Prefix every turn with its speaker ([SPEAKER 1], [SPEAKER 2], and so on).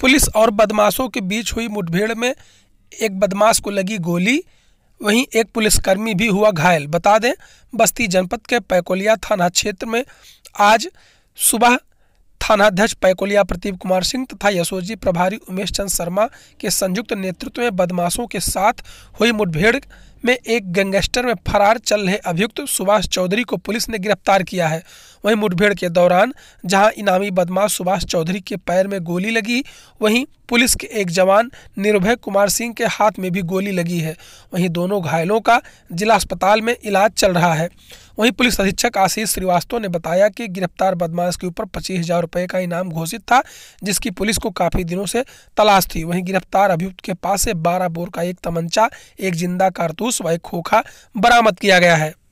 [SPEAKER 1] police और बदमाशों के बीच हुई मुठभेड़ में एक बदमाश को लगी गोली वहीं एक पुलिसकर्मी भी हुआ घायल बता दें बस्ती जनपद के पैकोलिया थाना क्षेत्र में आज सुबह थानाध्यक्ष पैकोलिया प्रदीप कुमार सिंह तथा यशोजी प्रभारी उमेश चंद शर्मा के संयुक्त नेतृत्व में बदमाशों के साथ हुई मुठभेड़ में एक गैंगस्टर में फरार चल रहे अभियुक्त सुभाष चौधरी को पुलिस ने गिरफ्तार किया है वहीं मुठभेड़ के दौरान जहां इनामी बदमाश सुभाष चौधरी के पैर में गोली लगी वहीं पुलिस के एक जवान निर्भय कुमार सिंह के हाथ में भी गोली लगी है वहीं दोनों घायलों का जिला अस्पताल में इलाज चल रहा है वहीं पुलिस अधीक्षक आशीष श्रीवास्तव ने बताया कि गिरफ्तार बदमाश के ऊपर पच्चीस हजार रुपये का इनाम घोषित था जिसकी पुलिस को काफी दिनों से तलाश थी वहीं गिरफ्तार अभियुक्त के पास से बारह बोर का एक तमंचा एक जिंदा कारतूस व एक खोखा बरामद किया गया है